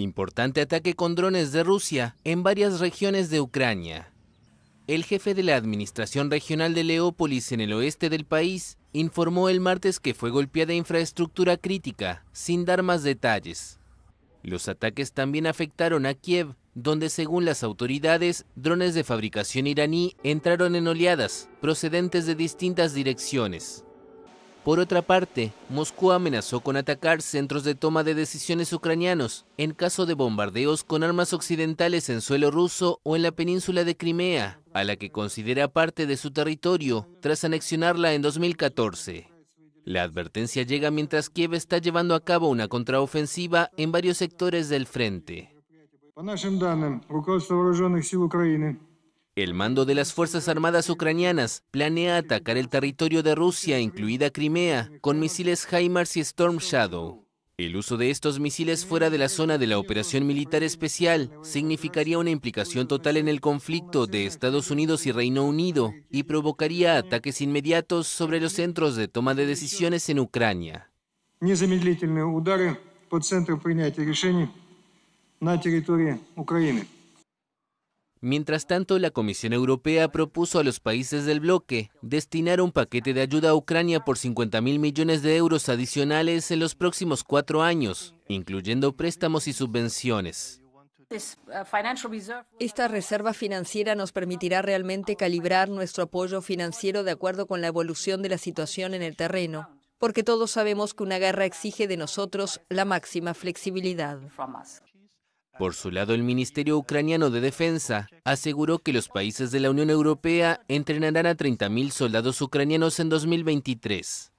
Importante ataque con drones de Rusia en varias regiones de Ucrania. El jefe de la Administración Regional de Leópolis en el oeste del país informó el martes que fue golpeada infraestructura crítica, sin dar más detalles. Los ataques también afectaron a Kiev, donde según las autoridades, drones de fabricación iraní entraron en oleadas procedentes de distintas direcciones. Por otra parte, Moscú amenazó con atacar centros de toma de decisiones ucranianos en caso de bombardeos con armas occidentales en suelo ruso o en la península de Crimea, a la que considera parte de su territorio tras anexionarla en 2014. La advertencia llega mientras Kiev está llevando a cabo una contraofensiva en varios sectores del frente. El mando de las Fuerzas Armadas ucranianas planea atacar el territorio de Rusia, incluida Crimea, con misiles HIMARS y Storm Shadow. El uso de estos misiles fuera de la zona de la operación militar especial significaría una implicación total en el conflicto de Estados Unidos y Reino Unido y provocaría ataques inmediatos sobre los centros de toma de decisiones en Ucrania. Mientras tanto, la Comisión Europea propuso a los países del bloque destinar un paquete de ayuda a Ucrania por 50.000 millones de euros adicionales en los próximos cuatro años, incluyendo préstamos y subvenciones. Esta reserva financiera nos permitirá realmente calibrar nuestro apoyo financiero de acuerdo con la evolución de la situación en el terreno, porque todos sabemos que una guerra exige de nosotros la máxima flexibilidad. Por su lado, el Ministerio Ucraniano de Defensa aseguró que los países de la Unión Europea entrenarán a 30.000 soldados ucranianos en 2023.